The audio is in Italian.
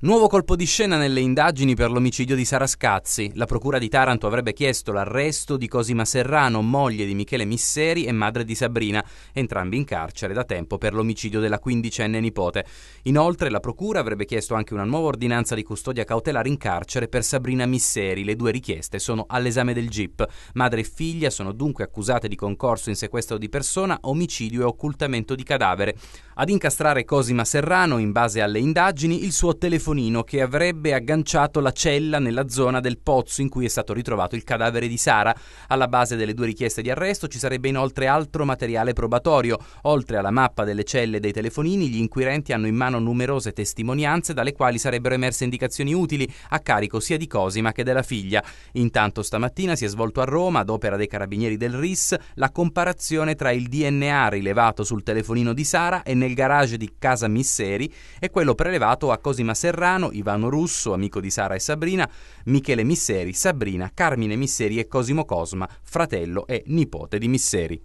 Nuovo colpo di scena nelle indagini per l'omicidio di Sarascazzi. La procura di Taranto avrebbe chiesto l'arresto di Cosima Serrano, moglie di Michele Misseri e madre di Sabrina, entrambi in carcere da tempo per l'omicidio della quindicenne nipote. Inoltre la procura avrebbe chiesto anche una nuova ordinanza di custodia cautelare in carcere per Sabrina Misseri. Le due richieste sono all'esame del GIP. Madre e figlia sono dunque accusate di concorso in sequestro di persona, omicidio e occultamento di cadavere. Ad incastrare Cosima Serrano, in base alle indagini, il suo telefono telefonino che avrebbe agganciato la cella nella zona del pozzo in cui è stato ritrovato il cadavere di Sara. Alla base delle due richieste di arresto ci sarebbe inoltre altro materiale probatorio. Oltre alla mappa delle celle e dei telefonini, gli inquirenti hanno in mano numerose testimonianze dalle quali sarebbero emerse indicazioni utili a carico sia di Cosima che della figlia. Intanto stamattina si è svolto a Roma, ad opera dei carabinieri del RIS, la comparazione tra il DNA rilevato sul telefonino di Sara e nel garage di Casa Misseri e quello prelevato a Cosima Serrano Serrano, Ivano Russo, amico di Sara e Sabrina, Michele Misseri, Sabrina, Carmine Misseri e Cosimo Cosma, fratello e nipote di Misseri.